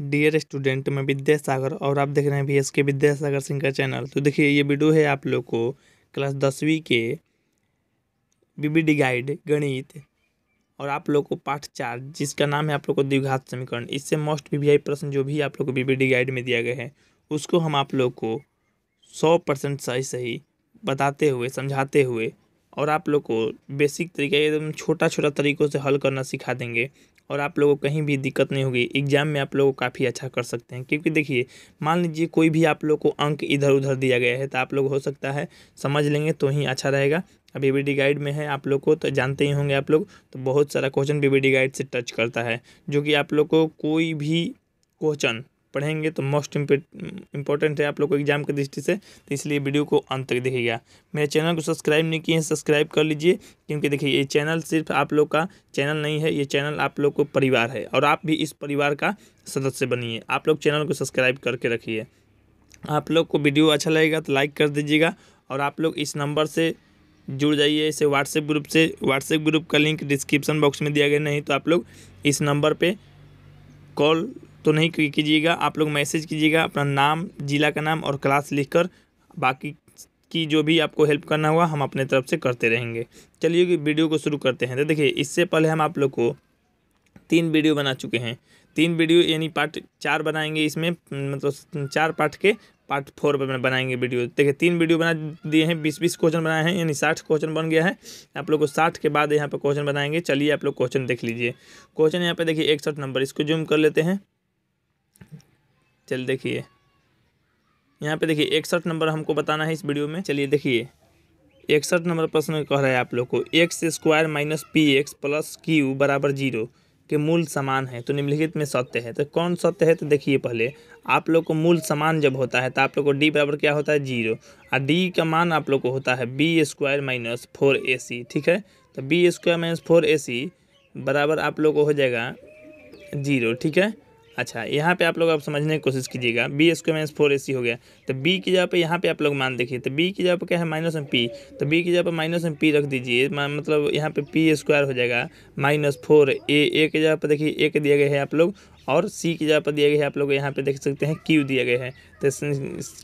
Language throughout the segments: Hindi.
डियर स्टूडेंट मैं विद्यासागर और आप देख रहे हैं भी एस के विद्यासागर सिंह का चैनल तो देखिए ये वीडियो है आप लोग को क्लास दसवीं के बीबीडी गाइड गणित और आप लोग को पाठ चार जिसका नाम है आप लोग को द्विघात समीकरण इससे मोस्ट वी प्रश्न जो भी आप लोग को बीबीडी गाइड में दिया गया है उसको हम आप लोग को सौ परसेंट सही सही बताते हुए समझाते हुए और आप लोग को बेसिक तरीके एकदम छोटा छोटा तरीक़ों से हल करना सिखा देंगे और आप लोगों को कहीं भी दिक्कत नहीं होगी एग्जाम में आप लोग काफ़ी अच्छा कर सकते हैं क्योंकि देखिए मान लीजिए कोई भी आप लोग को अंक इधर उधर दिया गया है तो आप लोग हो सकता है समझ लेंगे तो ही अच्छा रहेगा बी बी डी गाइड में है आप लोग को तो जानते ही होंगे आप लोग तो बहुत सारा question B B D guide से टच करता है जो कि आप लोग को कोई भी क्वेश्चन पढ़ेंगे तो मोस्ट इंपॉर्टेंट है आप लोग को एग्जाम की दृष्टि से तो इसलिए वीडियो को अंत तक देखिएगा मेरे चैनल को सब्सक्राइब नहीं किए हैं सब्सक्राइब कर लीजिए क्योंकि देखिए ये चैनल सिर्फ आप लोग का चैनल नहीं है ये चैनल आप लोग को परिवार है और आप भी इस परिवार का सदस्य बनिए आप लोग चैनल को सब्सक्राइब करके रखिए आप लोग को वीडियो अच्छा लगेगा तो लाइक कर दीजिएगा और आप लोग इस नंबर से जुड़ जाइए इसे व्हाट्सएप ग्रुप से व्हाट्सएप ग्रुप का लिंक डिस्क्रिप्शन बॉक्स में दिया गया नहीं तो आप लोग इस नंबर पे कॉल तो नहीं कीजिएगा आप लोग मैसेज कीजिएगा अपना नाम ज़िला का नाम और क्लास लिख बाकी की जो भी आपको हेल्प करना होगा हम अपने तरफ से करते रहेंगे चलिए वीडियो को शुरू करते हैं तो देखिए इससे पहले हम आप लोग को तीन वीडियो बना चुके हैं तीन वीडियो यानी पार्ट चार बनाएंगे इसमें मतलब चार पार्ट के पार्ट फोर पर बनाएंगे वीडियो देखिए तीन वीडियो बना दिए हैं बीस बीस क्वेश्चन बनाए हैं यानी साठ क्वेश्चन बन गया है आप लोग को साठ के बाद यहाँ पर क्वेश्चन बनाएंगे चलिए आप लोग क्वेश्चन देख लीजिए क्वेश्चन यहाँ पर देखिए एकसठ नंबर इसको जूम कर लेते हैं चल देखिए यहाँ पे देखिए इकसठ नंबर हमको बताना है इस वीडियो में चलिए देखिए इकसठ नंबर प्रश्न कह रहा है आप लोग को x square minus p x plus q बराबर जीरो के मूल समान है तो निम्नलिखित में सत्य है तो कौन सत्य है तो देखिए पहले आप लोग को मूल समान जब होता है तो आप लोग को डी बराबर क्या होता है जीरो और डी का मान आप लोग को होता है b square minus four a c ठीक है तो b square minus four a c बराबर आप लोग को हो जाएगा जीरो ठीक है अच्छा यहाँ पे आप लोग आप समझने की कोशिश कीजिएगा b square minus four a c हो गया तो बी की जगह पे यहाँ पे आप लोग मान देखिए तो बी की जगह पे क्या है माइनस में पी तो बी की जगह पे माइनस में पी रख दीजिए मतलब यहाँ पे पी स्क्वायर हो जाएगा माइनस फोर ए ए की जगह पे देखिए एक दिया गया है आप लोग और सी की जगह पर दिया गया है आप लोग यहाँ पे देख सकते हैं क्यू दिया गया है तो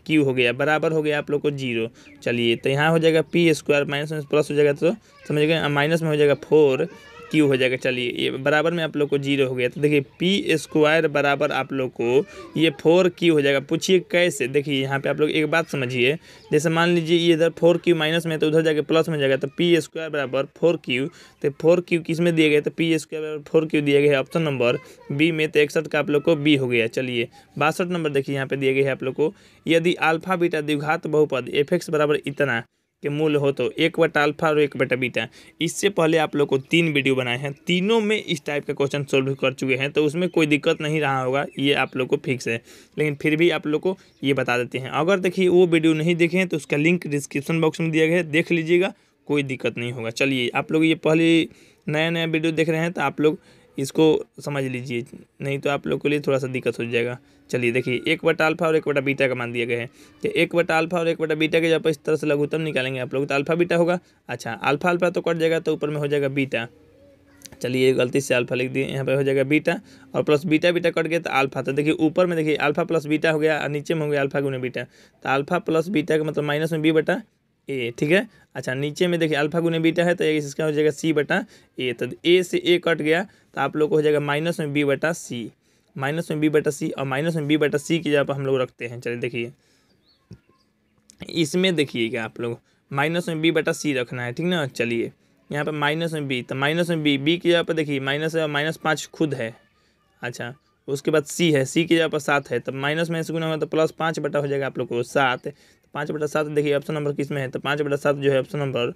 क्यू हो गया बराबर हो गया आप लोग को जीरो चलिए तो यहाँ हो जाएगा पी स्क्वायर माइनस में प्लस हो जाएगा तो समझ गए माइनस में हो जाएगा फोर क्यू हो जाएगा चलिए ये बराबर में आप लोग को जीरो हो गया तो देखिए पी स्क्वायर बराबर आप लोग को ये फोर क्यू हो जाएगा पूछिए कैसे देखिए यहाँ पे आप लोग एक बात समझिए जैसे मान लीजिए ये इधर फोर क्यू माइनस में तो उधर जाके प्लस में जाएगा तो पी स्क्वायर बराबर फोर क्यू तो फोर क्यू किस में दिए गए तो पी स्क्वायर बराबर फोर क्यू दिए गए ऑप्शन नंबर बी में तो इकसठ का आप लोग को बी हो गया चलिए बासठ नंबर देखिए यहाँ पे दिए गए हैं आप लोग को यदि आल्फा बीटा द्विघात बहुपद एफ एक्स बराबर इतना के मूल हो तो एक बटा अल्फा और एक बटा बीटा इससे पहले आप लोग को तीन वीडियो बनाए हैं तीनों में इस टाइप का क्वेश्चन सोल्व कर चुके हैं तो उसमें कोई दिक्कत नहीं रहा होगा ये आप लोग को फिक्स है लेकिन फिर भी आप लोग को ये बता देते हैं अगर देखिए वो वीडियो नहीं देखे हैं तो उसका लिंक डिस्क्रिप्शन बॉक्स में दिया गया है देख लीजिएगा कोई दिक्कत नहीं होगा चलिए आप लोग ये पहले नया नया वीडियो देख रहे हैं तो आप लोग इसको समझ लीजिए नहीं तो आप लोग के लिए थोड़ा सा दिक्कत हो जाएगा चलिए देखिए एक बटा अल्फा और एक बटा बीटा का मान दिया गया है तो एक बटा अल्फा और एक बटा बीटा के जब इस तरह से लघुत्तम निकालेंगे आप लोग तो अल्फा बीटा होगा अच्छा अल्फा अल्फा तो कट जाएगा तो ऊपर में हो जाएगा बीटा चलिए गलती से अल्फा लिख दिए यहाँ पर हो जाएगा बीटा और प्लस बीटा बीटा कट गया तो अल्फा तो देखिए ऊपर में देखिए अल्फा प्लस बीटा हो गया और नीचे में हो गया अल्फा गुना बीटा तो अल्फा प्लस बीटा का मतलब माइनस में बी बटा ए ठीक है अच्छा नीचे में देखिए अल्फा गुने बीटा है तो ये इसका हो जाएगा सी बटा ए तो ए से ए कट गया तो आप लोग को हो जाएगा माइनस में बी बटा सी माइनस में बी बटा सी और माइनस में बी बटा सी की जगह पर हम लोग रखते हैं चलिए देखिए इसमें देखिए क्या आप लोग माइनस में बी बटा सी रखना है ठीक ना चलिए यहाँ पर माइनस में बी तो माइनस में बी बी की जगह पर देखिए माइनस है माइनस पाँच खुद है अच्छा उसके बाद सी है सी की जगह पर सात है तो माइनस माइनस गुना होगा तो प्लस पाँच बटा हो जाएगा आप लोग को सात पाँच बटा सात देखिए ऑप्शन नंबर किस में है तो पाँच बटा सात जो है ऑप्शन नंबर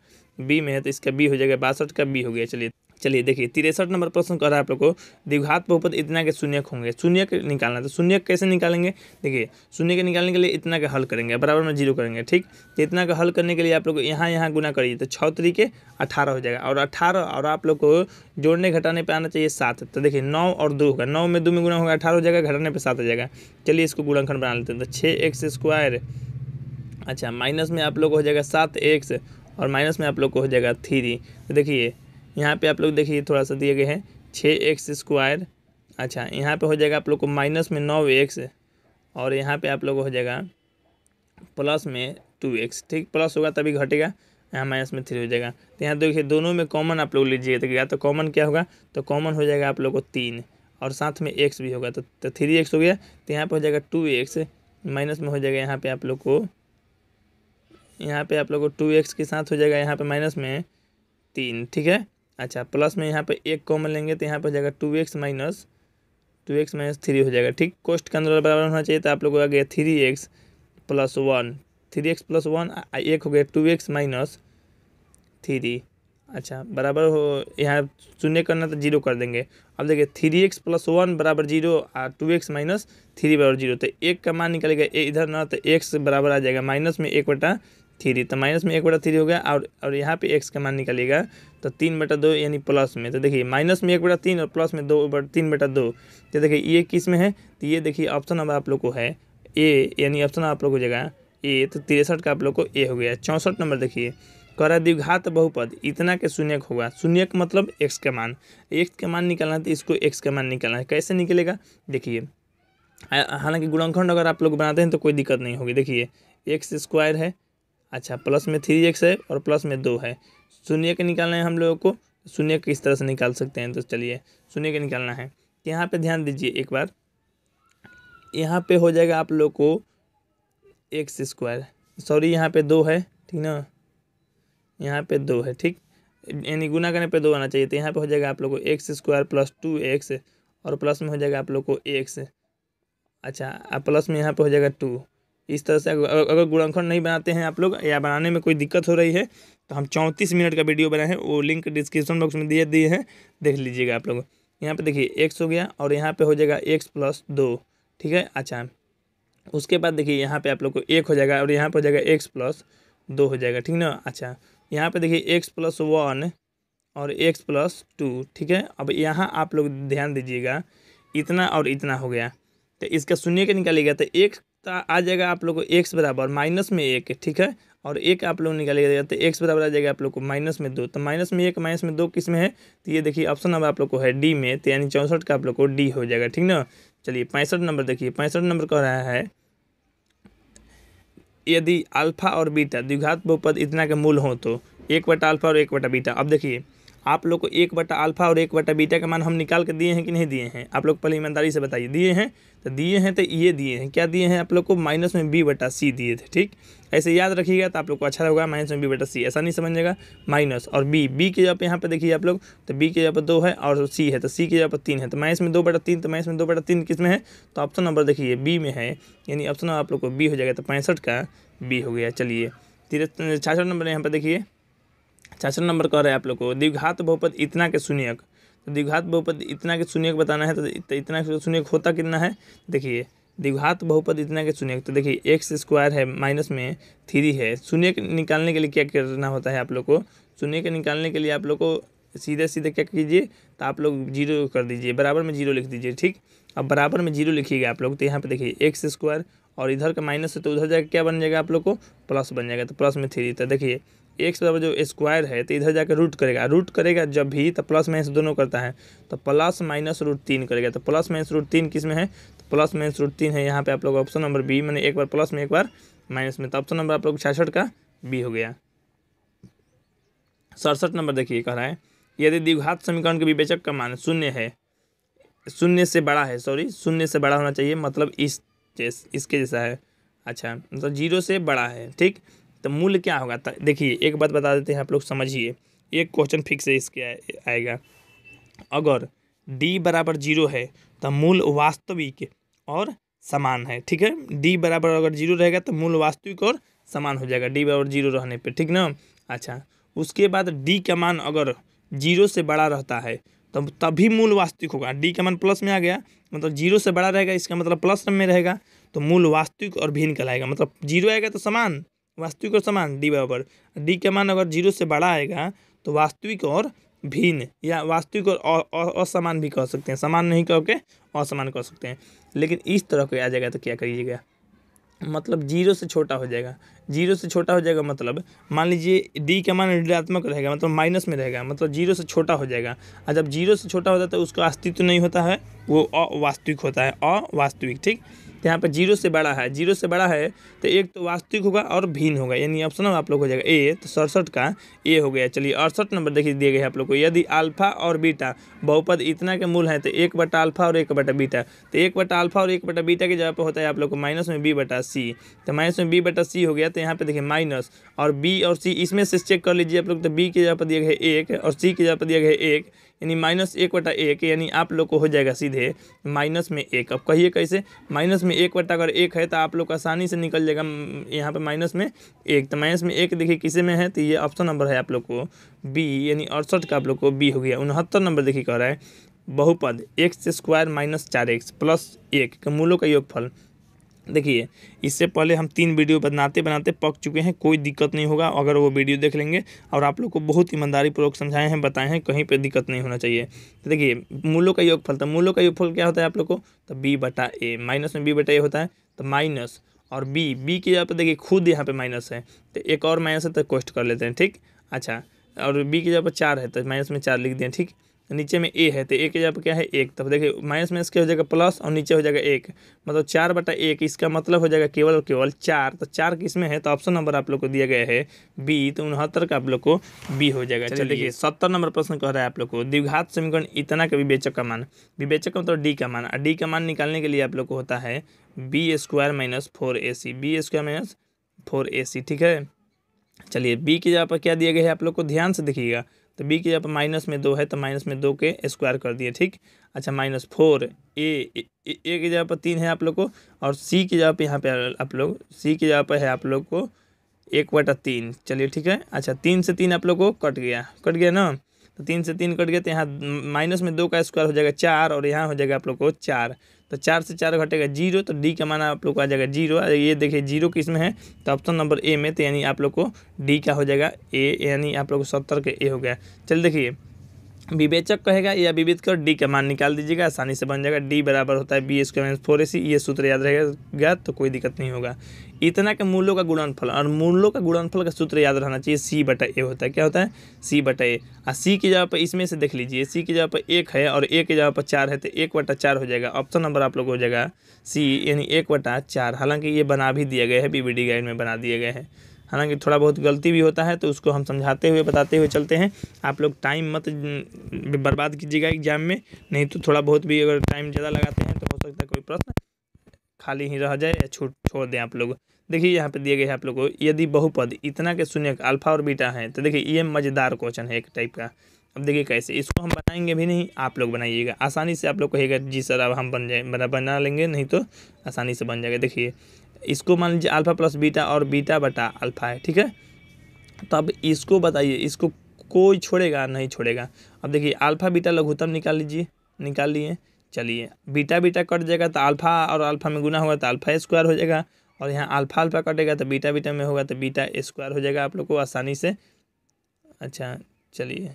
बी में है तो इसका बी हो जाएगा बासठ का बी हो गया चलिए चलिए देखिए तिरसठ नंबर प्रश्न कर रहा है आप लोग को दिघात बहुपद इतना के शून्यक होंगे शून्यक निकालना तो शून्य कैसे निकालेंगे देखिए शून्य के निकालने के लिए इतना का हल करेंगे बराबर में जीरो करेंगे ठीक तो इतना का हल करने के लिए आप लोग यहाँ यहाँ गुना करिए तो छः तरीके अठारह हो जाएगा और अठारह और आप लोग को जोड़ने घटाने पर आना चाहिए सात तो देखिए नौ और दो होगा नौ में दो में गुना होगा अठारह हो जाएगा घटाने पर सात हो जाएगा चलिए इसको गुणाखंड बना लेते हैं तो छः एक्स स्क्वायर अच्छा माइनस में आप लोग को हो जाएगा सात एक्स और माइनस में आप लोग को हो जाएगा थ्री तो देखिए यहाँ पे आप लोग देखिए थोड़ा सा दिए गए हैं छः एक्स स्क्वायर अच्छा यहाँ पे हो जाएगा आप लोग को माइनस में नौ एक्स और यहाँ पे आप लोग को हो जाएगा प्लस में टू एक्स ठीक प्लस होगा तभी घटेगा यहाँ माइनस में थ्री हो जाएगा तो यहाँ देखिए दोनों में कॉमन आप लोग लीजिए तो या तो कॉमन क्या होगा तो कॉमन हो जाएगा आप लोग को तीन और साथ में एक्स भी होगा तो, तो थ्री एक्स हो गया तो यहाँ पर हो जाएगा टू एक्स माइनस में हो जाएगा यहाँ पे आप लोग को यहाँ पे आप लोगों को टू एक्स के साथ हो जाएगा यहाँ पे माइनस में तीन ठीक है अच्छा प्लस में यहाँ पे एक कॉमन लेंगे तो यहाँ पे हो जाएगा two x minus two x minus three हो जाएगा ठीक कोस्ट के अंदर बराबर होना चाहिए तो आप लोगों को आ गया three x plus one three x plus one एक हो गया टू एक्स माइनस थ्री अच्छा बराबर हो यहाँ शून्य करना तो जीरो कर देंगे अब देखिए थ्री एक्स प्लस वन बराबर जीरो और टू एक्स माइनस थ्री बराबर जीरो तो एक का मान निकलेगा इधर ना तो एक्स बराबर आ जाएगा माइनस में एक बटा थ्री तो माइनस में एक बटा थ्री हो गया और और यहाँ पे एक्स का मान निकालिएगा तो तीन बटा दो यानी प्लस में तो देखिए माइनस में एक बटा तीन और प्लस में दो बट तीन बटा दो तो देखिए ये किस में है तो ये देखिए ऑप्शन अब आप लोग को है ए यानी ऑप्शन आप लोग को जगह ए तो तिरसठ का आप लोग को ए हो गया चौंसठ नंबर देखिए करा द्विघात बहुपद इतना के शून्यक होगा शून्यक मतलब एक्स का मान एक्स का मान निकालना है तो इसको एक्स का मान निकालना है कैसे निकलेगा देखिए हालांकि गुणनखंड अगर आप लोग बनाते हैं तो कोई दिक्कत नहीं होगी देखिए एक्स स्क्वायर है अच्छा प्लस में थ्री एक्स है और प्लस में दो है शून्य के निकालना है हम लोगों को शून्य किस तरह से निकाल सकते हैं तो चलिए शून्य के निकालना है तो यहाँ पे ध्यान दीजिए एक बार यहाँ पे हो जाएगा आप लोग को एक्स स्क्वायर सॉरी यहाँ पे दो है ठीक ना यहाँ पे दो है ठीक यानी गुना करने पे दो आना चाहिए तो यहाँ पे हो जाएगा आप लोग को x square plus two x और प्लस में हो जाएगा आप लोग को एक्स अच्छा प्लस में यहाँ पे हो जाएगा टू इस तरह से अगर, अगर नहीं बनाते हैं आप लोग या बनाने में कोई दिक्कत हो रही है तो हम चौंतीस मिनट का वीडियो बनाए हैं वो लिंक डिस्क्रिप्शन बॉक्स में दिए दिए हैं देख लीजिएगा आप लोग यहाँ पे देखिए एक्स हो गया और यहाँ पे हो जाएगा एक्स प्लस दो ठीक है अच्छा उसके बाद देखिए यहाँ पे आप लोग को एक हो जाएगा और यहाँ पे हो जाएगा एक्स प्लस दो हो जाएगा ठीक ना अच्छा यहाँ पे देखिए एक्स प्लस वन और एक्स प्लस टू ठीक है अब यहाँ आप लोग ध्यान दीजिएगा इतना और इतना हो गया तो इसका शून्य के निकालिएगा तो एक तो आ जाएगा आप लोग को एक्स बराबर माइनस में एक ठीक है और एक आप लोग निकालिएगा तो एक्स बराबर आ जाएगा आप लोग को माइनस में दो तो माइनस में एक माइनस में दो किस में है तो ये देखिए ऑप्शन नंबर आप लोग को है डी में तो यानी चौंसठ का आप लोग को डी हो जाएगा ठीक ना चलिए पैंसठ नंबर देखिए पैंसठ नंबर कह रहा है यदि अल्फा और बीटा द्विघात बहुपद इतना के मूल हो तो एक बटा अल्फा और एक बटा बीटा अब देखिए आप लोग को एक बटा अल्फा और एक बटा बीटा का मान हम निकाल कर दिए हैं कि नहीं दिए हैं आप लोग पहले ईमानदारी से बताइए दिए हैं तो दिए हैं तो ये दिए हैं क्या दिए हैं आप लोग को माइनस में बी बटा सी दिए थे ठीक ऐसे याद रखिएगा तो आप लोग को अच्छा होगा माइनस में बी बटा सी ऐसा नहीं समझेगा माइनस और बी बी के जगह पर यहाँ पर देखिए आप लोग तो बी के जगह पर दो है और सी है तो सी के जगह पर तीन है तो माइनस में दो बटा तीन तो माइनस में दो बटा तीन किस में है तो ऑप्शन नंबर देखिए बी में है यानी ऑप्शन आप लोग को बी हो जाएगा तो पैंसठ का बी हो गया चलिए तिरसठ छाछठ नंबर यहाँ पर देखिए छाछठ नंबर कह रहे हैं आप लोग को दीघात बहुपद इतना के शून्यक तो दीघात बहुपद इतना के शून्यक बताना है तो इतना शून्यक होता कितना है देखिए दीघात बहुपद इतना के शून्यक तो देखिए एक्स स्क्वायर है माइनस में थ्री है शून्य निकालने के लिए क्या करना होता है आप लोग को शून्य के निकालने के लिए आप लोग को सीधे सीधे क्या कीजिए तो आप लोग जीरो कर दीजिए बराबर में जीरो लिख दीजिए ठीक अब बराबर में जीरो लिखिएगा आप लोग तो यहाँ पे देखिए एक्स स्क्वायर और इधर का माइनस है तो उधर जाकर क्या बन जाएगा आप लोग को प्लस बन जाएगा तो प्लस में थ्री तो देखिए एक्स बराबर जो स्क्वायर है तो इधर जाकर रूट करेगा रूट करेगा जब भी तो प्लस माइनस दोनों करता है तो प्लस माइनस रूट तीन करेगा तो प्लस माइनस रूट तीन किस में है तो प्लस माइनस रूट तीन है यहाँ पे आप लोग ऑप्शन नंबर बी मैंने एक बार प्लस में एक बार माइनस में तो ऑप्शन नंबर आप लोग छियासठ का बी हो गया सड़सठ नंबर देखिए कह रहा है यदि द्विघात समीकरण के विवेचक का मान शून्य है शून्य से बड़ा है सॉरी शून्य से बड़ा होना चाहिए मतलब इस जैस इसके जैसा है अच्छा मतलब जीरो से बड़ा है ठीक तो मूल्य क्या होगा देखिए एक बात बता देते हैं आप लोग समझिए एक क्वेश्चन फिक्स इसके आएगा अगर डी बराबर जीरो है तो मूल वास्तविक और समान है ठीक है डी बराबर अगर जीरो रहेगा तो मूल वास्तविक और समान हो जाएगा डी बराबर जीरो रहने पे ठीक ना अच्छा उसके बाद डी का मान अगर जीरो से बड़ा रहता है तो तभी मूल वास्तविक होगा डी का मान प्लस में आ गया मतलब जीरो से बड़ा रहेगा इसका मतलब प्लस में रहेगा तो मूल वास्तविक और भिन्न कहलाएगा मतलब जीरो आएगा तो समान वास्तविक और समान डी बराबर डी का मान अगर जीरो से बड़ा आएगा तो वास्तविक और भिन्न या वास्तविक और असमान भी कह सकते हैं समान नहीं कह के असमान कह सकते हैं लेकिन इस तरह को आ जाएगा तो क्या करिएगा मतलब जीरो से छोटा हो जाएगा जीरो से छोटा हो जाएगा मतलब मान लीजिए डी का मान ऋणात्मक रहेगा मतलब माइनस में रहेगा मतलब जीरो से छोटा हो जाएगा और जब जीरो से छोटा होता है तो उसका अस्तित्व नहीं होता है वो अवास्तविक होता है अवास्तविक ठीक तो यहाँ पर जीरो से बड़ा है जीरो से बड़ा है तो एक तो वास्तविक होगा और भिन्न होगा यानी ऑप्शन आप लोग हो जाएगा ए तो सड़सठ का ए हो गया चलिए अड़सठ नंबर देखिए दिए गए आप लोग को यदि अल्फा और बीटा बहुपद इतना के मूल है तो एक बटा अल्फा और एक बटा बीटा तो एक बटा अल्फा और एक बटा बीटा की जगह पर होता है आप लोग को माइनस में बी बटा सी तो माइनस में बी बटा सी हो गया तो यहाँ पर देखिए माइनस और बी और सी इसमें से चेक कर लीजिए आप लोग तो बी की जगह पर दिया गया है एक और सी की जगह पर दिया गया एक यानी माइनस एक वटा एक यानी आप लोग को हो जाएगा सीधे माइनस में एक अब कहिए कैसे माइनस में एक वटा अगर एक है तो आप लोग आसानी से निकल जाएगा यहाँ पर माइनस में एक तो माइनस में एक देखिए किसी में है तो ये ऑप्शन नंबर है आप लोग को बी यानी अड़सठ का आप लोग को बी हो गया उनहत्तर नंबर देखिए कह रहा है बहुपद एक्स स्क्वायर माइनस चार एक्स प्लस एक का तो मूलों का योगफल देखिए इससे पहले हम तीन वीडियो बनाते बनाते पक चुके हैं कोई दिक्कत नहीं होगा अगर वो वीडियो देख लेंगे और आप लोग को बहुत ईमानदारी पूर्वक समझाए हैं बताए हैं कहीं पे दिक्कत नहीं होना चाहिए तो देखिए मूलों का योगफल तो मूलों का योगफल क्या होता है आप लोग को तो बी बटा ए माइनस में बी बटा ए होता है तो माइनस और बी बी की जगह पर देखिए खुद यहाँ पर माइनस है तो एक और माइनस है तो कोस्ट कर लेते हैं ठीक अच्छा और बी की जगह पर चार है तो माइनस में चार लिख दें ठीक नीचे में ए है तो ए के जगह पर क्या है एक तब देखिए माइनस माइनस क्या हो जाएगा प्लस और नीचे हो जाएगा एक मतलब चार बटा एक इसका मतलब हो जाएगा केवल और केवल चार तो चार किस में है तो ऑप्शन नंबर आप लोग को दिया गया है बी तो उनहत्तर का आप लोग को बी हो जाएगा चलिए देखिए सत्तर नंबर प्रश्न कह रहा है आप लोग को द्विघात समीकरण इतना का विवेचक का मान विवेचक का मतलब डी का मान और डी का मान निकालने के लिए आप लोग को होता है b square minus four a c b square minus four a c ठीक है चलिए बी की जगह पर क्या दिया गया है आप लोग को ध्यान से देखिएगा तो बी के जगह पर माइनस में दो है तो माइनस में दो के स्क्वायर कर दिए ठीक अच्छा minus four a A, a की जगह पर तीन है आप लोग को और सी की जगह पर यहाँ पे आप लोग सी की जगह पर है आप लोग को एक बटा तीन चलिए ठीक है अच्छा तीन से तीन आप लोग को कट गया कट गया ना तो तीन से तीन कट गए तो यहाँ माइनस में दो का स्क्वायर हो जाएगा चार और यहाँ हो जाएगा आप लोग को चार तो चार से चार घटेगा जीरो तो डी का माना आप लोग को आ जाएगा जीरो ये देखिए जीरो किस में है तो ऑप्शन नंबर ए में तो यानी आप लोग को डी का हो जाएगा ए यानी आप लोग को सत्तर के ए हो गया चल देखिए विवेचक कहेगा या विविध कर डी का मान निकाल दीजिएगा आसानी से बन जाएगा डी बराबर होता है b square minus four a c ये सूत्र याद रहेगा तो कोई दिक्कत नहीं होगा इतना के मूल्यों का गुणनफल और मूल्यों का गुणनफल का सूत्र याद रहना चाहिए सी बटा ए होता है क्या होता है सी बटा ए और सी की जगह पर इसमें से देख लीजिए सी की जगह पर एक है और ए की जगह पर चार है तो एक बटा चार हो जाएगा ऑप्शन नंबर आप लोग हो जाएगा सी यानी एक बटा चार हालांकि ये बना भी दिया गया है बी गाइड में बना दिया गया है हालांकि थोड़ा बहुत गलती भी होता है तो उसको हम समझाते हुए बताते हुए चलते हैं आप लोग टाइम मत बर्बाद कीजिएगा एग्जाम में नहीं तो थोड़ा बहुत भी अगर टाइम ज़्यादा लगाते हैं तो हो सकता है कोई प्रश्न खाली ही रह जाए या छूट छोड़ दें आप लोग देखिए यहाँ पे दिए गए आप लोग को यदि बहुपद इतना के शून्य अल्फा और बीटा है तो देखिए ये मज़ेदार क्वेश्चन है एक टाइप का अब देखिए कैसे इसको हम बनाएंगे भी नहीं आप लोग बनाइएगा आसानी से आप लोग कहेगा जी सर अब हम बन जाए बना बना लेंगे नहीं तो आसानी से बन जाएगा देखिए इसको मान लीजिए अल्फ़ा प्लस बीटा और बीटा बटा अल्फ़ा है ठीक है तो अब इसको बताइए इसको कोई छोड़ेगा नहीं छोड़ेगा अब देखिए अल्फ़ा बीटा लघुत्तम निकाल लीजिए निकाल लिए चलिए बीटा बीटा कट जाएगा तो अल्फ़ा और अल्फ़ा में गुना होगा तो अल्फ़ा स्क्वायर हो जाएगा और यहाँ अल्फ़ा अल्फ़ा कटेगा तो बीटा बीटा में होगा तो बीटा स्क्वायर हो जाएगा आप लोग को आसानी से अच्छा चलिए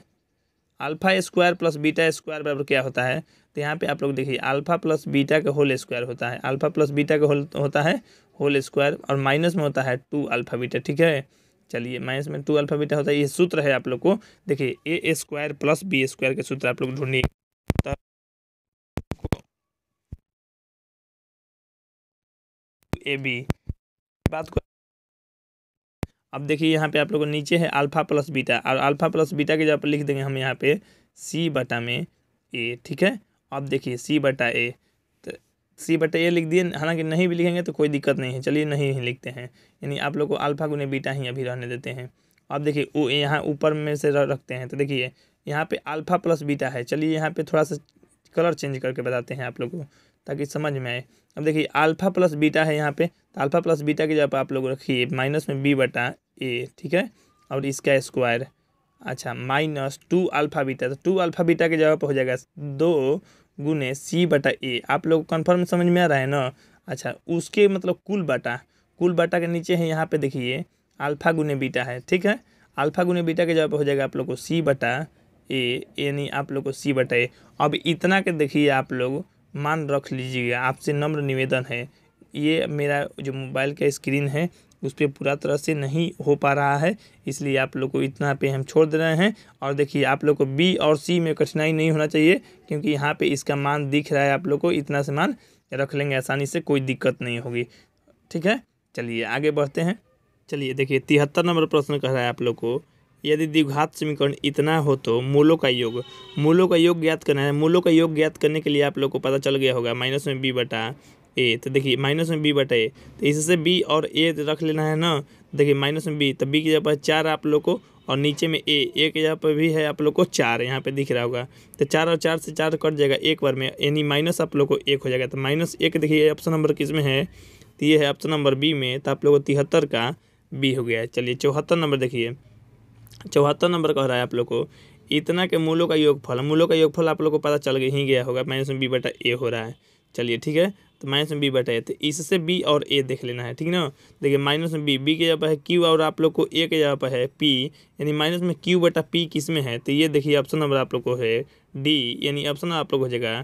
alpha square plus beta square बराबर क्या होता है तो यहाँ पे आप लोग देखिए अल्फ़ा प्लस बीटा का होल स्क्वायर होता है अल्फ़ा प्लस बीटा का होल होता है होल स्क्वायर और माइनस में होता है टू अल्फ़ा बीटा ठीक है चलिए माइनस में टू अल्फ़ा बीटा होता है ये सूत्र है आप लोग को देखिए a square plus b square का सूत्र आप लोग ढूंढिए ए बी बात को अब देखिए यहाँ पे आप लोगों नीचे है अल्फ़ा प्लस बीटा और अल्फ़ा प्लस बीटा के जब लिख देंगे हम यहाँ पे सी बटा में ए ठीक है अब देखिए सी बटा ए तो सी बटा ए लिख दिए हालांकि नहीं भी लिखेंगे तो कोई दिक्कत नहीं है चलिए नहीं ही लिखते हैं यानी आप लोग को अल्फ़ा गुने बीटा ही अभी रहने देते हैं अब देखिए वो यहाँ ऊपर में से रखते हैं तो देखिए यहाँ पे अल्फ़ा प्लस बीटा है चलिए यहाँ पर थोड़ा सा कलर चेंज करके बताते हैं आप लोग को ताकि समझ में आए अब देखिए अल्फा प्लस बीटा है यहाँ पे तो अल्फा प्लस बीटा की जब आप लोग रखिए माइनस में बी बटा ए ठीक है और इसका स्क्वायर अच्छा माइनस टू अल्फा बीटा तो टू अल्फा बीटा के जगह पर हो जाएगा दो गुने सी बटा ए आप लोग कन्फर्म समझ में आ रहा है ना अच्छा उसके मतलब कुल बटा कुल बटा के नीचे है यहाँ पे देखिए अल्फा गुने बीटा है ठीक है अल्फा गुने बीटा के जगह पर हो जाएगा आप लोग को सी बटा ए यानी आप लोग को सी बटा ए अब इतना के देखिए आप लोग मान रख लीजिएगा आपसे नम्र निवेदन है ये मेरा जो मोबाइल का स्क्रीन है उस पर पूरा तरह से नहीं हो पा रहा है इसलिए आप लोग को इतना पे हम छोड़ दे रहे हैं और देखिए आप लोग को बी और सी में कठिनाई नहीं होना चाहिए क्योंकि यहाँ पे इसका मान दिख रहा है आप लोग को इतना से मान रख लेंगे आसानी से कोई दिक्कत नहीं होगी ठीक है चलिए आगे बढ़ते हैं चलिए देखिए तिहत्तर नंबर प्रश्न कह रहा है आप लोग को यदि द्विघात समीकरण इतना हो तो मूलों का योग मूलों का योग ज्ञात करना है मूलों का योग ज्ञात करने के लिए आप लोग को पता चल गया होगा माइनस में बी बटा ए तो देखिए माइनस में बी बटा ए तो इससे बी और ए रख लेना है ना देखिए माइनस में बी तो बी की जगह पर चार आप लोग को और नीचे में ए ए की जगह पर भी है आप लोग को चार यहाँ पे दिख रहा होगा तो चार और चार से चार कट जाएगा एक बार में यानी माइनस आप लोग को एक हो जाएगा तो माइनस एक देखिए ऑप्शन नंबर किस में है तो ये है ऑप्शन नंबर बी में तो आप लोग को तिहत्तर का बी हो गया चलिए चौहत्तर नंबर देखिए चौहत्तर नंबर कह रहा है आप लोग को इतना के मूलों का योगफल मूलों का योगफल आप लोग को पता चल ही गया होगा माइनस में बी बटा ए हो रहा है चलिए ठीक है तो माइनस में बी बटा ए तो इससे बी और ए देख लेना है ठीक ना देखिए माइनस में बी बी के जगह पर है क्यू और आप लोग को ए के जगह पर है पी यानी माइनस में क्यू बटा पी किस में है तो ये देखिए ऑप्शन नंबर आप लोग को है डी यानी ऑप्शन आप लोग हो जाएगा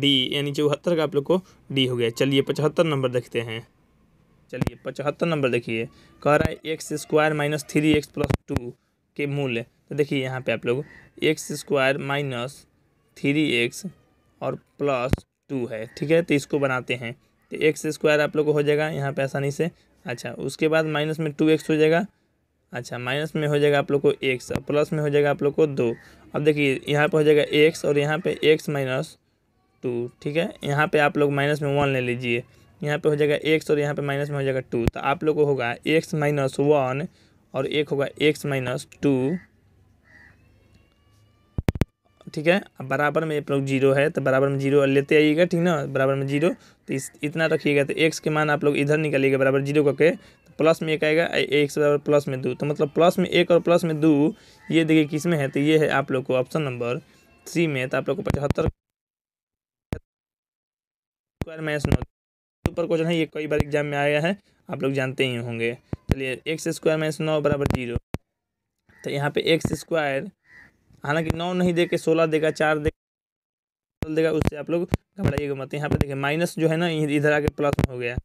डी यानी चौहत्तर का आप लोग को डी हो गया चलिए पचहत्तर नंबर देखते हैं चलिए पचहत्तर नंबर देखिए कह रहा है x square minus three x plus two के मूल्य तो देखिए यहाँ पे आप लोग x square minus three x और प्लस टू है ठीक है तो इसको बनाते हैं तो एक्स स्क्वायर आप लोग को हो जाएगा यहाँ पे आसानी से अच्छा उसके बाद माइनस में टू एक्स हो जाएगा अच्छा माइनस में हो जाएगा आप लोग को एक्स और प्लस में हो जाएगा आप लोग को दो अब देखिए यहाँ पर हो जाएगा एक्स और यहाँ पे एक्स माइनस टू ठीक है यहाँ पे आप लोग माइनस में वन ले लीजिए यहाँ पे हो जाएगा एक्स और यहाँ पे माइनस में हो जाएगा टू तो आप लोग को होगा एक्स माइनस वन और एक होगा एक्स माइनस टू ठीक है बराबर में आप लोग जीरो है तो बराबर में जीरो लेते आइएगा ठीक ना बराबर में जीरो तो इस इतना रखिएगा तो एक्स के मान आप लोग इधर निकालिएगा बराबर जीरो करके तो प्लस में एक आएगा एक्स बराबर प्लस में दो तो मतलब प्लस में एक और प्लस में दो ये देखिए किस में है तो ये है आप लोग को ऑप्शन नंबर सी में तो आप लोग को पचहत्तर स्क्वायर माइनस नौ सुपर तो क्वेश्चन है ये कई बार एग्जाम में आया है आप लोग जानते ही होंगे चलिए एक्स स्क्वायर माइनस नौ बराबर जीरो तो यहाँ पे एक्स स्क्वायर हालांकि नौ नहीं दे के सोलह देगा चार देगा देगा उससे आप लोग घबराइएगा मत यहाँ पे देखिए माइनस जो है ना इधर आके प्लस में हो गया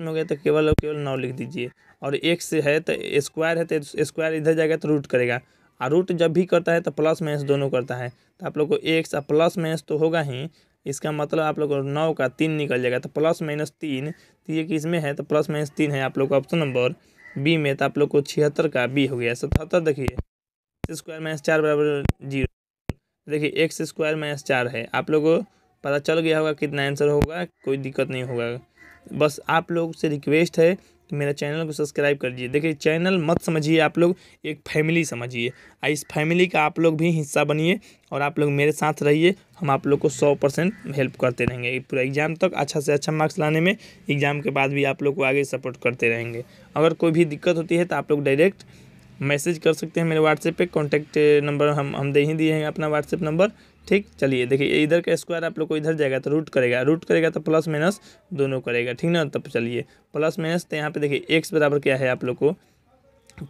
में हो गया तो केवल और केवल नौ लिख दीजिए और एक से है तो स्क्वायर है तो स्क्वायर इधर जाएगा तो रूट करेगा और रूट जब भी करता है तो प्लस माइनस दोनों करता है तो आप लोग को एक्स और प्लस माइनस तो होगा ही इसका मतलब आप लोग नौ का तीन निकल जाएगा तो प्लस माइनस तीन तो ये किस में है तो प्लस माइनस तीन है आप लोग का ऑप्शन नंबर बी में तो आप लोग को छिहत्तर का बी हो गया सतहत्तर देखिए स्क्वायर माइनस चार बराबर जीरो देखिए एक्स स्क्वायर माइनस चार है आप लोग को पता चल गया होगा कितना आंसर होगा कोई दिक्कत नहीं होगा बस आप लोग से रिक्वेस्ट है तो मेरा चैनल को सब्सक्राइब कर दीजिए देखिए चैनल मत समझिए आप लोग एक फैमिली समझिए और इस फैमिली का आप लोग भी हिस्सा बनिए और आप लोग मेरे साथ रहिए हम आप लोग को सौ परसेंट हेल्प करते रहेंगे पूरा एग्ज़ाम तक अच्छा से अच्छा मार्क्स लाने में एग्ज़ाम के बाद भी आप लोग को आगे सपोर्ट करते रहेंगे अगर कोई भी दिक्कत होती है तो आप लोग डायरेक्ट मैसेज कर सकते हैं मेरे व्हाट्सएप पे कॉन्टैक्ट नंबर हम हम दे ही दिए हैं अपना व्हाट्सएप नंबर ठीक चलिए देखिए इधर का स्क्वायर आप लोग को इधर जाएगा तो रूट करेगा रूट करेगा तो प्लस माइनस दोनों करेगा ठीक ना तब चलिए प्लस माइनस तो यहाँ पे देखिए एक्स बराबर क्या है आप लोग को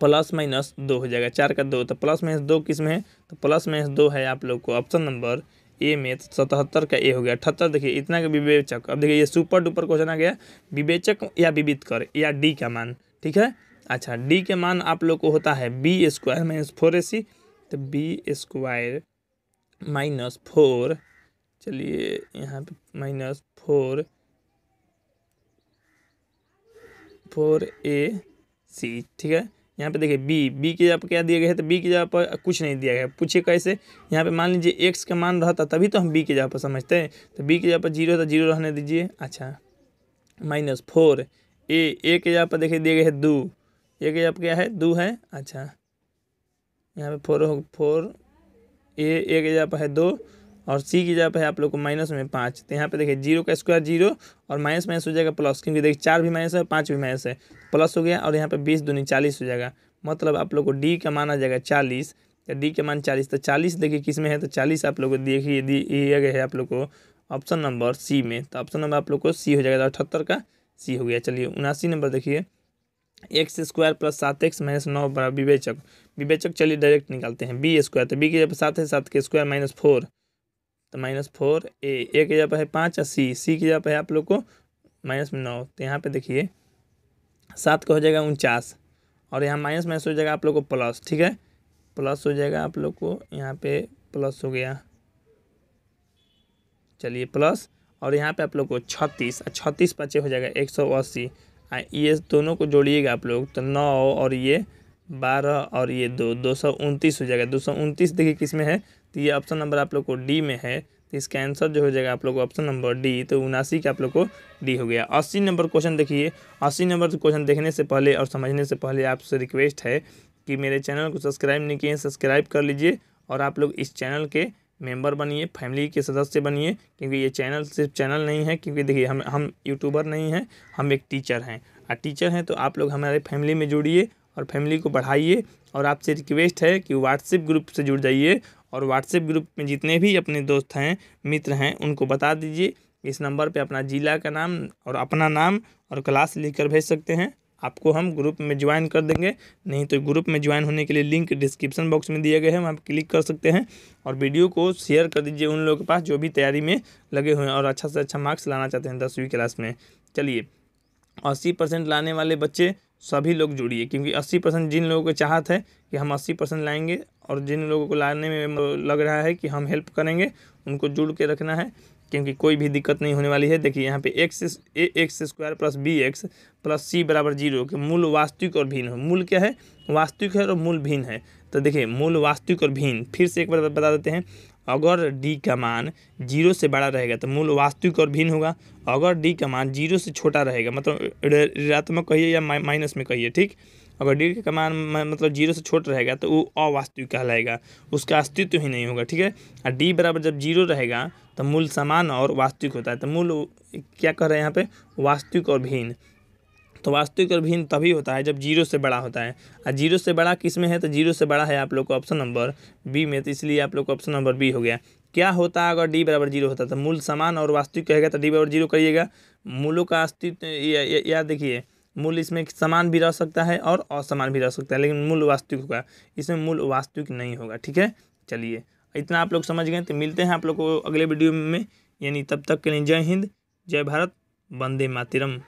प्लस माइनस दो हो जाएगा चार का दो तो प्लस माइनस दो किस में है तो प्लस माइनस दो है आप लोग को ऑप्शन नंबर ए में तो सतहत्तर का ए हो गया अठहत्तर देखिए इतना का विवेचक अब देखिए ये सुपर डुपर क्वेश्चन आ गया विवेचक या विविध कर या डी का मान ठीक है अच्छा डी के मान आप लोग को होता है b square minus four a c तो बी स्क्वायर माइनस फोर चलिए यहाँ पे minus four four a c ठीक है यहाँ पे देखिए बी बी की जगह पर क्या दिया गया है तो बी की जगह पर कुछ नहीं दिया गया है पूछिए कैसे यहाँ पे मान लीजिए एक्स का मान रहता तभी तो हम बी की जगह पर समझते हैं तो बी की जगह पर जीरो तो जीरो रहने दीजिए अच्छा माइनस फोर ए ए के जगह पर देखिए दिए गए हैं दो एक ये आप क्या है दो है अच्छा यहाँ पे फोर हो फोर ए एक एजाप है दो और सी की जगह है आप लोग को माइनस में पाँच तो यहाँ पे देखिए जीरो का स्क्वायर जीरो और माइनस माइनस हो जाएगा प्लस क्योंकि देखिए चार भी माइनस है पाँच भी माइनस है प्लस हो गया और यहाँ पे बीस दूनी चालीस हो जाएगा मतलब आप लोग को डी का मान आ जाएगा चालीस या तो डी का मान चालीस तो चालीस देखिए किस में है तो चालीस आप लोग को देखिए दिया गया है आप लोग को ऑप्शन नंबर सी में तो ऑप्शन नंबर आप लोग को सी हो जाएगा अठहत्तर का सी हो गया चलिए उनासी नंबर देखिए एक्स स्क्वायर प्लस सात एक्स माइनस नौ बराबर विवेचक विवेचक चलिए डायरेक्ट निकालते हैं बी स्क्वायर तो बी के जगह सात है सात के स्क्वायर माइनस फोर तो माइनस फोर ए ए की जब है पाँच और सी सी की जगह है आप लोग को माइनस नौ तो यहाँ पे देखिए सात का हो जाएगा उनचास और यहाँ माइनस माइनस हो जाएगा आप लोग को प्लस ठीक है प्लस हो जाएगा आप लोग को यहाँ पे प्लस हो गया चलिए प्लस और यहाँ पे आप लोग को छत्तीस छत्तीस पचे हो जाएगा एक सौ अस्सी हाँ, ये दोनों को जोड़िएगा आप लोग तो नौ और ये बारह और ये दो दो सौ उनतीस हो जाएगा दो सौ उनतीस देखिए किस में है तो ये ऑप्शन नंबर आप लोग को डी में है तो इसका आंसर जो हो जाएगा आप लोग को ऑप्शन नंबर डी तो उनासी का आप लोग को डी हो गया अस्सी नंबर क्वेश्चन देखिए अस्सी नंबर क्वेश्चन देखने से पहले और समझने से पहले आपसे रिक्वेस्ट है कि मेरे चैनल को सब्सक्राइब नहीं किए सब्सक्राइब कर लीजिए और आप लोग इस चैनल के मेंबर बनिए फैमिली के सदस्य बनिए क्योंकि ये चैनल सिर्फ चैनल नहीं है क्योंकि देखिए हम हम यूट्यूबर नहीं हैं हम एक टीचर हैं और टीचर हैं तो आप लोग हमारे फैमिली में जुड़िए और फैमिली को बढ़ाइए और आपसे रिक्वेस्ट है कि व्हाट्सएप ग्रुप से जुड़ जाइए और व्हाट्सएप ग्रुप में जितने भी अपने दोस्त हैं मित्र हैं उनको बता दीजिए इस नंबर पर अपना ज़िला का नाम और अपना नाम और क्लास लिख भेज सकते हैं आपको हम ग्रुप में ज्वाइन कर देंगे नहीं तो ग्रुप में ज्वाइन होने के लिए लिंक डिस्क्रिप्शन बॉक्स में दिए गए हैं वहाँ क्लिक कर सकते हैं और वीडियो को शेयर कर दीजिए उन लोगों के पास जो भी तैयारी में लगे हुए हैं और अच्छा से अच्छा मार्क्स लाना चाहते हैं दसवीं क्लास में चलिए अस्सी परसेंट लाने वाले बच्चे सभी लोग जुड़िए क्योंकि अस्सी परसेंट जिन लोगों को चाहत है कि हम अस्सी परसेंट लाएंगे और जिन लोगों को लाने में लग रहा है कि हम हेल्प करेंगे उनको जुड़ के रखना है क्योंकि कोई भी दिक्कत नहीं होने वाली है देखिए यहाँ पे x a x square plus b x plus c बराबर जीरो के मूल वास्तविक और भिन्न मूल क्या है वास्तविक है और मूल भिन्न है तो देखिए मूल वास्तविक और भिन्न फिर से एक बार बता देते हैं अगर डी का मान जीरो से बड़ा रहेगा तो मूल वास्तविक और भिन्न होगा अगर डी का मान जीरो से छोटा रहेगा मतलब ऋणात्मक कहिए या माइनस में कहिए ठीक अगर डी का मान मतलब जीरो से छोट रहेगा तो वो अवास्तविक कहलाएगा उसका अस्तित्व ही नहीं होगा ठीक है और डी बराबर जब जीरो रहेगा तो मूल समान और वास्तविक होता है तो मूल क्या कह रहे हैं यहाँ पे वास्तविक और भिन्न तो वास्तविक और भिन्न तभी होता है जब जीरो से बड़ा होता है और जीरो से बड़ा किस में है तो जीरो से बड़ा है आप लोग को ऑप्शन नंबर बी में तो इसलिए आप लोग को ऑप्शन नंबर बी हो गया क्या होता है अगर डी बराबर जीरो होता तो मूल समान और वास्तविक कहेगा तो डी बराबर जीरो करिएगा मूलों का अस्तित्व या, या देखिए मूल इसमें समान भी रह सकता है और असमान भी रह सकता है लेकिन मूल वास्तविक होगा इसमें मूल वास्तविक नहीं होगा ठीक है चलिए इतना आप लोग समझ गए तो मिलते हैं आप लोग को अगले वीडियो में यानी तब तक के लिए जय हिंद जय भारत वंदे मातरम